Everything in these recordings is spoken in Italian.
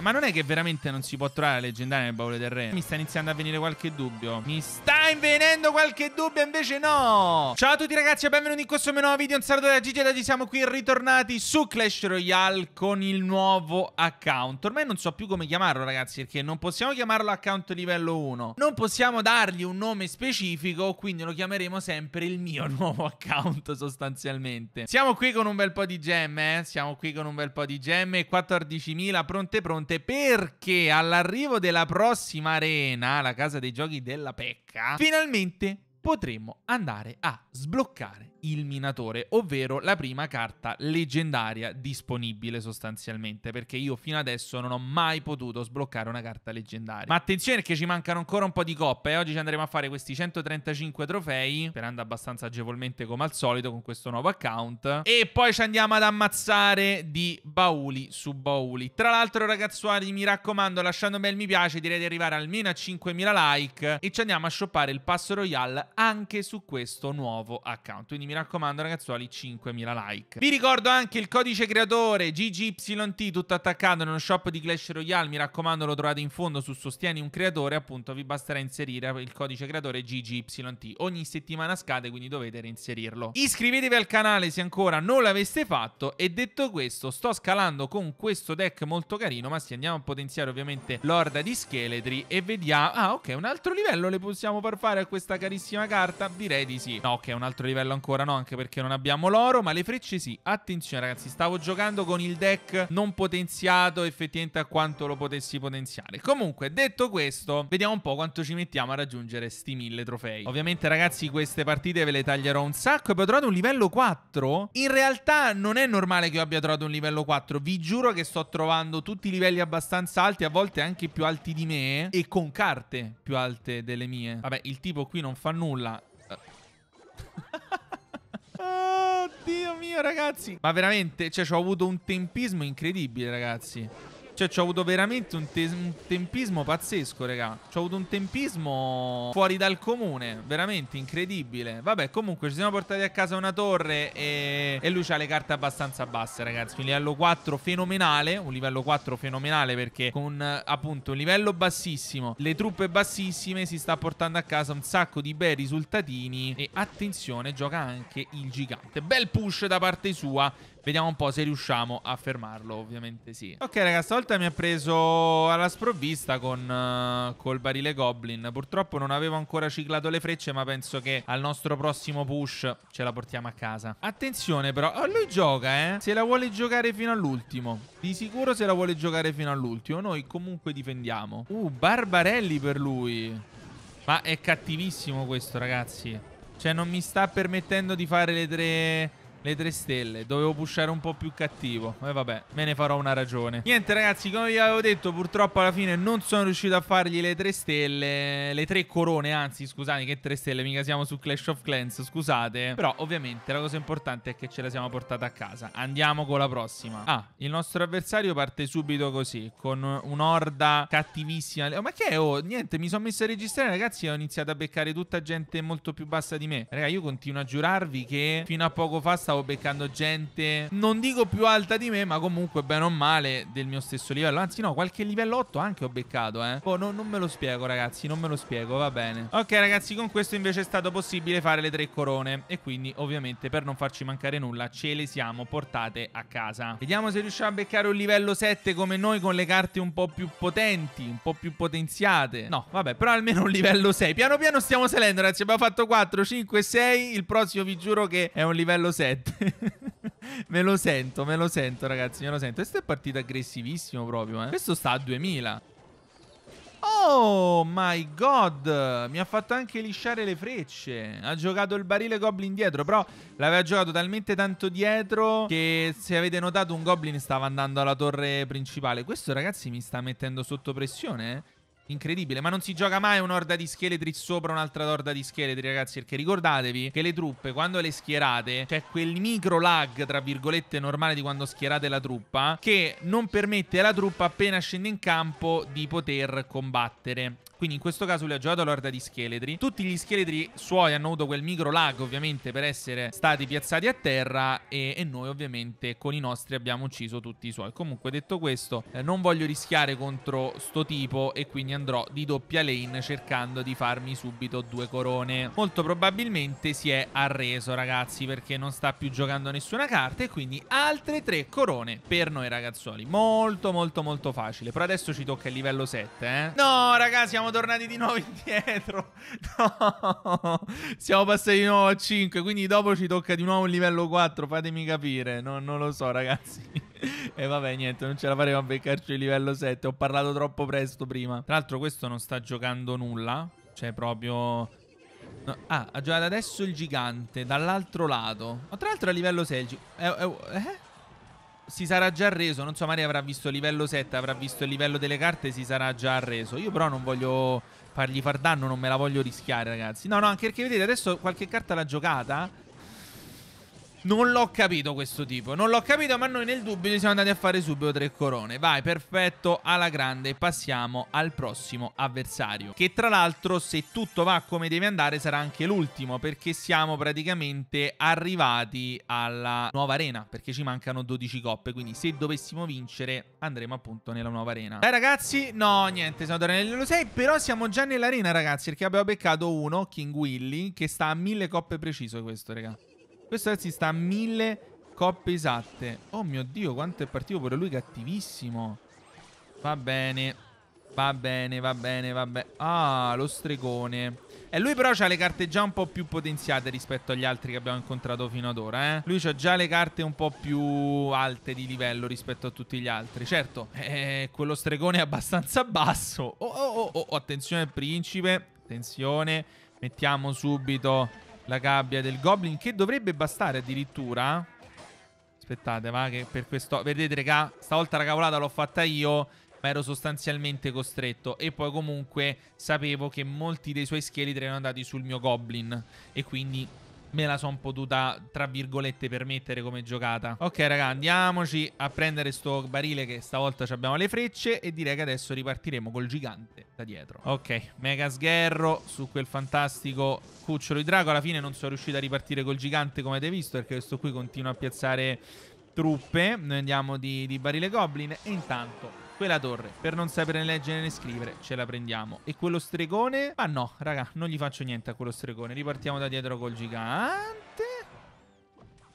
Ma non è che veramente non si può trovare la leggendaria nel baule del re? Mi sta iniziando a venire qualche dubbio. Mi sta invenendo qualche dubbio, invece no! Ciao a tutti ragazzi e benvenuti in questo mio nuovo video. Un saluto da Gigi e da Siamo qui ritornati su Clash Royale con il nuovo account. Ormai non so più come chiamarlo ragazzi, perché non possiamo chiamarlo account livello 1. Non possiamo dargli un nome specifico, quindi lo chiameremo sempre il mio nuovo account sostanzialmente. Siamo qui con un bel po' di gemme, eh? Siamo qui con un bel po' di gemme. 14.000 pronte pronte Piemonte perché all'arrivo della prossima arena, la casa dei giochi della Pecca, finalmente potremo andare a sbloccare il minatore, ovvero la prima carta leggendaria disponibile sostanzialmente, perché io fino adesso non ho mai potuto sbloccare una carta leggendaria. Ma attenzione perché ci mancano ancora un po' di coppe e eh. oggi ci andremo a fare questi 135 trofei, sperando abbastanza agevolmente come al solito con questo nuovo account, e poi ci andiamo ad ammazzare di bauli su bauli. Tra l'altro ragazzuoli mi raccomando lasciando un bel mi piace, direi di arrivare almeno a 5000 like e ci andiamo a shoppare il passo royale anche su questo nuovo account. Quindi mi raccomando ragazzuoli 5.000 like. Vi ricordo anche il codice creatore GGYT tutto attaccato nello shop di Clash Royale, mi raccomando lo trovate in fondo su Sostieni un creatore, appunto vi basterà inserire il codice creatore GGYT. Ogni settimana scade quindi dovete reinserirlo. Iscrivetevi al canale se ancora non l'aveste fatto e detto questo sto scalando con questo deck molto carino ma sì andiamo a potenziare ovviamente l'orda di scheletri e vediamo... Ah, ah ok un altro livello le possiamo far fare a questa carissima carta? Direi di sì. No ok un altro livello ancora ancora no, anche perché non abbiamo l'oro, ma le frecce sì. Attenzione ragazzi, stavo giocando con il deck non potenziato effettivamente a quanto lo potessi potenziare. Comunque, detto questo, vediamo un po' quanto ci mettiamo a raggiungere sti mille trofei. Ovviamente ragazzi queste partite ve le taglierò un sacco e poi ho trovato un livello 4. In realtà non è normale che io abbia trovato un livello 4, vi giuro che sto trovando tutti i livelli abbastanza alti, a volte anche più alti di me e con carte più alte delle mie. Vabbè, il tipo qui non fa nulla mio, ragazzi. Ma veramente, cioè, ho avuto un tempismo incredibile, ragazzi. Cioè, ci ho avuto veramente un, te un tempismo pazzesco, raga. Ci ho avuto un tempismo fuori dal comune. Veramente incredibile. Vabbè, comunque ci siamo portati a casa una torre e, e lui ha le carte abbastanza basse, ragazzi. Un livello 4 fenomenale. Un livello 4 fenomenale perché con appunto un livello bassissimo, le truppe bassissime, si sta portando a casa un sacco di bei risultatini. E attenzione, gioca anche il gigante. Bel push da parte sua Vediamo un po' se riusciamo a fermarlo, ovviamente sì. Ok, ragazzi, stavolta mi ha preso alla sprovvista con uh, col barile Goblin. Purtroppo non avevo ancora ciclato le frecce, ma penso che al nostro prossimo push ce la portiamo a casa. Attenzione però, oh, lui gioca, eh. Se la vuole giocare fino all'ultimo. Di sicuro se la vuole giocare fino all'ultimo. Noi comunque difendiamo. Uh, Barbarelli per lui. Ma è cattivissimo questo, ragazzi. Cioè, non mi sta permettendo di fare le tre le tre stelle Dovevo pushare un po' più cattivo E vabbè, me ne farò una ragione Niente ragazzi, come vi avevo detto Purtroppo alla fine non sono riuscito a fargli le tre stelle Le tre corone, anzi scusate Che tre stelle, mica siamo su Clash of Clans Scusate Però ovviamente la cosa importante è che ce la siamo portata a casa Andiamo con la prossima Ah, il nostro avversario parte subito così Con un'orda cattivissima oh, Ma che è? Oh, niente, mi sono messo a registrare ragazzi E ho iniziato a beccare tutta gente molto più bassa di me Raga, io continuo a giurarvi che fino a poco fa stavo beccando gente, non dico più alta di me, ma comunque bene o male del mio stesso livello. Anzi, no, qualche livello 8 anche ho beccato, eh. Oh, no, non me lo spiego, ragazzi, non me lo spiego, va bene. Ok, ragazzi, con questo invece è stato possibile fare le tre corone. E quindi, ovviamente, per non farci mancare nulla, ce le siamo portate a casa. Vediamo se riusciamo a beccare un livello 7 come noi con le carte un po' più potenti, un po' più potenziate. No, vabbè, però almeno un livello 6. Piano piano stiamo salendo, ragazzi. Abbiamo fatto 4, 5, 6. Il prossimo vi giuro che è un livello 7. 7. me lo sento, me lo sento, ragazzi, me lo sento. Questo è partito aggressivissimo proprio, eh. Questo sta a 2000. Oh my god Mi ha fatto anche lisciare le frecce Ha giocato il barile goblin dietro Però l'aveva giocato talmente tanto dietro Che se avete notato un goblin stava andando alla torre principale Questo ragazzi mi sta mettendo sotto pressione eh? Incredibile, ma non si gioca mai un'orda di scheletri sopra un'altra orda di scheletri, ragazzi. Perché ricordatevi che le truppe, quando le schierate, c'è quel micro lag, tra virgolette, normale di quando schierate la truppa, che non permette alla truppa, appena scende in campo, di poter combattere. Quindi in questo caso lui ha giocato l'orda di scheletri. Tutti gli scheletri suoi hanno avuto quel micro lag, ovviamente, per essere stati piazzati a terra. E, e noi, ovviamente, con i nostri abbiamo ucciso tutti i suoi. Comunque, detto questo, eh, non voglio rischiare contro sto tipo e quindi andrò andrò di doppia lane cercando di farmi subito due corone. Molto probabilmente si è arreso ragazzi perché non sta più giocando nessuna carta e quindi altre tre corone per noi ragazzuoli. Molto molto molto facile, però adesso ci tocca il livello 7 eh? No raga siamo tornati di nuovo indietro. No, siamo passati di nuovo a 5, quindi dopo ci tocca di nuovo il livello 4, fatemi capire, no, non lo so ragazzi e vabbè, niente, non ce la faremo a beccarci il livello 7. Ho parlato troppo presto prima. Tra l'altro, questo non sta giocando nulla. Cioè, proprio No. Ah, ha giocato adesso il gigante dall'altro lato. Ma tra l'altro a livello 6 eh, eh, eh? si sarà già reso. Non so, Mario avrà visto il livello 7, avrà visto il livello delle carte, si sarà già reso. Io però non voglio fargli far danno, non me la voglio rischiare, ragazzi. No, no, anche perché vedete, adesso qualche carta l'ha giocata. Non l'ho capito questo tipo, non l'ho capito, ma noi nel dubbio ci siamo andati a fare subito tre corone. Vai, perfetto, alla grande, passiamo al prossimo avversario. Che tra l'altro, se tutto va come deve andare, sarà anche l'ultimo, perché siamo praticamente arrivati alla nuova arena, perché ci mancano 12 coppe, quindi se dovessimo vincere andremo appunto nella nuova arena. Dai ragazzi, no, niente, siamo tornati nello 6, però siamo già nell'arena ragazzi, perché abbiamo beccato uno, King Willy, che sta a mille coppe preciso questo, ragazzi. Questo ragazzi sta a mille coppe esatte. Oh mio Dio, quanto è partito pure lui cattivissimo. Va bene. Va bene, va bene, va bene. Ah, lo stregone. E lui però ha le carte già un po' più potenziate rispetto agli altri che abbiamo incontrato fino ad ora, eh. Lui ha già le carte un po' più alte di livello rispetto a tutti gli altri. Certo, eh, quello stregone è abbastanza basso. Oh, oh, oh, oh, attenzione al principe. Attenzione. Mettiamo subito la gabbia del Goblin che dovrebbe bastare addirittura. Aspettate, va che per questo... Vedete, raga, stavolta la cavolata l'ho fatta io, ma ero sostanzialmente costretto. E poi comunque sapevo che molti dei suoi scheletri erano andati sul mio Goblin e quindi me la son potuta, tra virgolette, permettere come giocata. Ok, raga, andiamoci a prendere sto barile che stavolta abbiamo le frecce e direi che adesso ripartiremo col gigante da dietro. Ok, mega sgherro su quel fantastico cucciolo di drago. Alla fine non sono riuscito a ripartire col gigante come avete visto perché questo qui continua a piazzare truppe. Noi andiamo di, di barile goblin e intanto quella torre, per non sapere né leggere né scrivere, ce la prendiamo. E quello stregone? Ah no, raga, non gli faccio niente a quello stregone. Ripartiamo da dietro col gigante.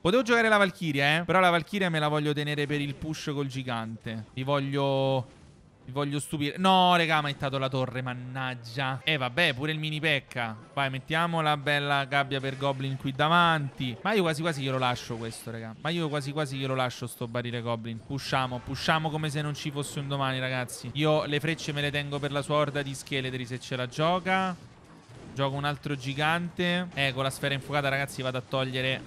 Potevo giocare la Valchiria, eh. Però la Valchiria me la voglio tenere per il push col gigante. Vi voglio vi voglio stupire. No, raga, mi ha ittato la torre, mannaggia. E eh, vabbè, pure il mini pecca. Vai, mettiamo la bella gabbia per goblin qui davanti. Ma io quasi quasi glielo lascio questo, raga. Ma io quasi quasi glielo lascio sto barile goblin. Pusciamo, pusciamo come se non ci fosse un domani, ragazzi. Io le frecce me le tengo per la sua orda di scheletri se ce la gioca. Gioco un altro gigante. Eh, con la sfera infuocata, ragazzi, vado a togliere...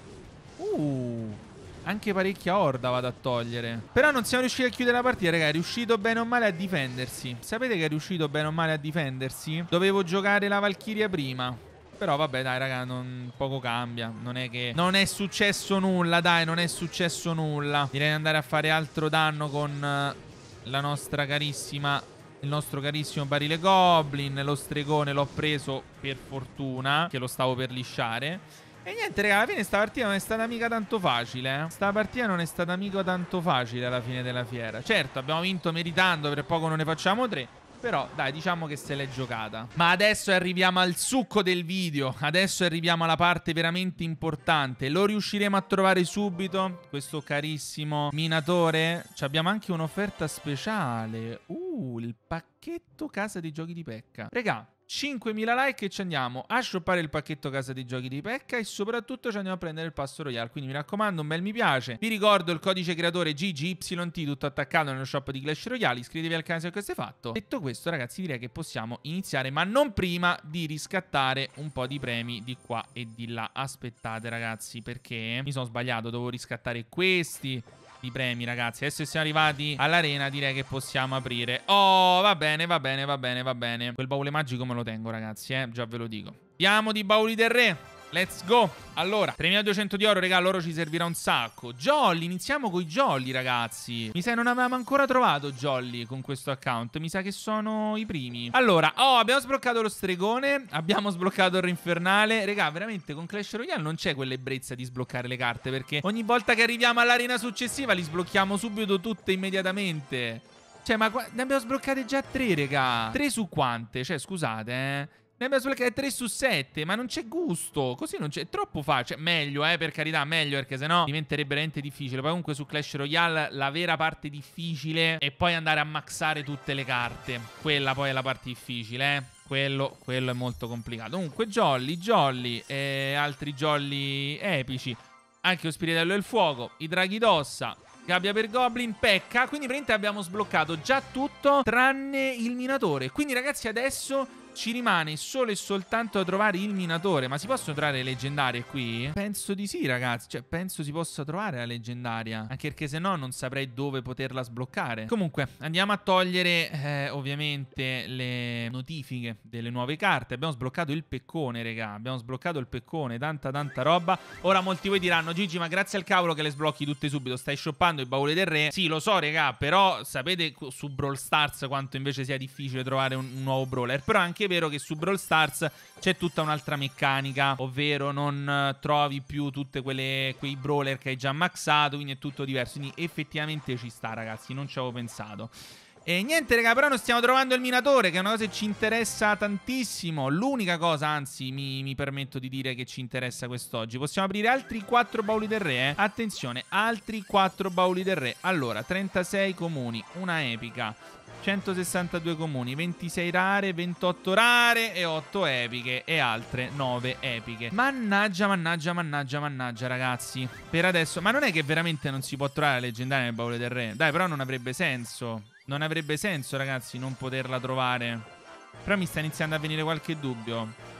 Uh... Anche parecchia orda vado a togliere. Però non siamo riusciti a chiudere la partita, raga. È riuscito bene o male a difendersi. Sapete che è riuscito bene o male a difendersi? Dovevo giocare la Valchiria prima. Però vabbè dai raga non, Poco cambia Non è che Non è successo nulla Dai non è successo nulla Direi di andare a fare altro danno con eh, La nostra carissima il nostro carissimo barile Goblin, lo stregone l'ho preso per fortuna, che lo stavo per lisciare. E niente, raga, alla fine sta partita non è stata mica tanto facile, eh. Sta partita non è stata mica tanto facile alla fine della fiera. Certo, abbiamo vinto meritando, per poco non ne facciamo tre. Però dai diciamo che se l'è giocata Ma adesso arriviamo al succo del video Adesso arriviamo alla parte veramente importante Lo riusciremo a trovare subito Questo carissimo minatore Ci abbiamo anche un'offerta speciale Uh il pacchetto casa dei giochi di pecca Regà 5.000 like e ci andiamo a shoppare il pacchetto casa dei giochi di Pecca e soprattutto ci andiamo a prendere il passo royale quindi mi raccomando un bel mi piace vi ricordo il codice creatore GGYT tutto attaccato nello shop di Clash Royale iscrivetevi al canale se questo è fatto detto questo ragazzi direi che possiamo iniziare ma non prima di riscattare un po' di premi di qua e di là aspettate ragazzi perché mi sono sbagliato dovevo riscattare questi i premi, ragazzi. Adesso siamo arrivati all'arena, direi che possiamo aprire. Oh, va bene, va bene, va bene, va bene. Quel baule magico me lo tengo, ragazzi, eh. Già ve lo dico. Andiamo di bauli del re. Let's go! Allora, 3200 di oro, regà, l'oro ci servirà un sacco. Jolly, iniziamo con i Jolly, ragazzi. Mi sa che non avevamo ancora trovato Jolly con questo account. Mi sa che sono i primi. Allora, oh, abbiamo sbloccato lo stregone. Abbiamo sbloccato il rinfernale. Regà, veramente, con Clash Royale non c'è quell'ebbrezza di sbloccare le carte. Perché ogni volta che arriviamo all'arena successiva li sblocchiamo subito tutte immediatamente. Cioè, ma ne abbiamo sbloccate già tre, regà. Tre su quante? Cioè, scusate, eh. Ne abbiamo sbloccate 3 su 7, ma non c'è gusto. Così non c'è. È troppo facile. Cioè, meglio, eh, per carità, meglio, perché sennò diventerebbe veramente difficile. Poi comunque su Clash Royale la vera parte difficile è poi andare a maxare tutte le carte. Quella poi è la parte difficile, eh. Quello, quello è molto complicato. Comunque, Jolly, Jolly e altri Jolly epici. Anche lo Spiritello del Fuoco, i Draghi d'Ossa, Gabbia per Goblin, Pecca. Quindi praticamente abbiamo sbloccato già tutto tranne il minatore. Quindi ragazzi adesso ci rimane solo e soltanto trovare il minatore. Ma si possono trovare le leggendarie qui? Penso di sì, ragazzi. Cioè, penso si possa trovare la leggendaria. Anche perché se no non saprei dove poterla sbloccare. Comunque, andiamo a togliere eh, ovviamente le notifiche delle nuove carte. Abbiamo sbloccato il peccone, raga. Abbiamo sbloccato il peccone. Tanta, tanta roba. Ora molti voi diranno, Gigi, ma grazie al cavolo che le sblocchi tutte subito. Stai shoppando i bauli del re. Sì, lo so, raga. Però sapete su Brawl Stars quanto invece sia difficile trovare un, un nuovo brawler. Però anche vero che su Brawl Stars c'è tutta un'altra meccanica, ovvero non eh, trovi più tutti quei brawler che hai già maxato, quindi è tutto diverso. Quindi effettivamente ci sta, ragazzi, non ci avevo pensato. E niente, raga, però non stiamo trovando il minatore, che è una cosa che ci interessa tantissimo. L'unica cosa, anzi, mi, mi permetto di dire che ci interessa quest'oggi. Possiamo aprire altri 4 bauli del re, eh? Attenzione, altri 4 bauli del re. Allora, 36 comuni, una epica, 162 comuni, 26 rare, 28 rare e 8 epiche e altre 9 epiche. Mannaggia, mannaggia, mannaggia, mannaggia ragazzi. Per adesso, ma non è che veramente non si può trovare la leggendaria nel baule del re? Dai, però non avrebbe senso. Non avrebbe senso ragazzi non poterla trovare. Però mi sta iniziando a venire qualche dubbio.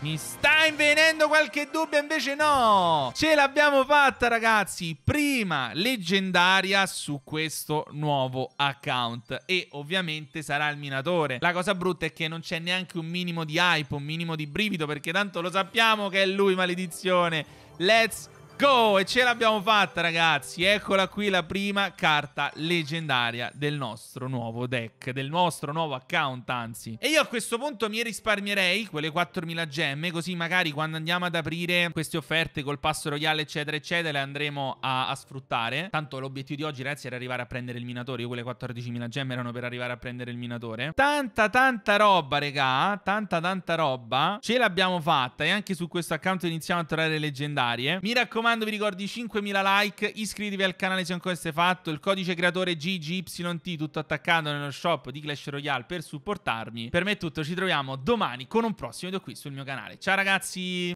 Mi sta invenendo qualche dubbio, invece no! Ce l'abbiamo fatta, ragazzi! Prima leggendaria su questo nuovo account. E ovviamente sarà il minatore. La cosa brutta è che non c'è neanche un minimo di hype, un minimo di brivido, perché tanto lo sappiamo che è lui, maledizione. Let's go! Go! E ce l'abbiamo fatta, ragazzi. Eccola qui la prima carta leggendaria del nostro nuovo deck, del nostro nuovo account, anzi. E io a questo punto mi risparmierei quelle 4.000 gemme, così magari quando andiamo ad aprire queste offerte col passo royale, eccetera, eccetera, le andremo a, a sfruttare. Tanto l'obiettivo di oggi, ragazzi, era arrivare a prendere il minatore. Io quelle 14.000 gemme erano per arrivare a prendere il minatore. Tanta, tanta roba, regà. Eh? Tanta, tanta roba. Ce l'abbiamo fatta e anche su questo account iniziamo a trovare leggendarie. Mi raccomando raccomando vi ricordi 5.000 like, iscrivetevi al canale se ancora siete fatto, il codice creatore GGYT tutto attaccato nello shop di Clash Royale per supportarmi. Per me è tutto, ci troviamo domani con un prossimo video qui sul mio canale. Ciao ragazzi!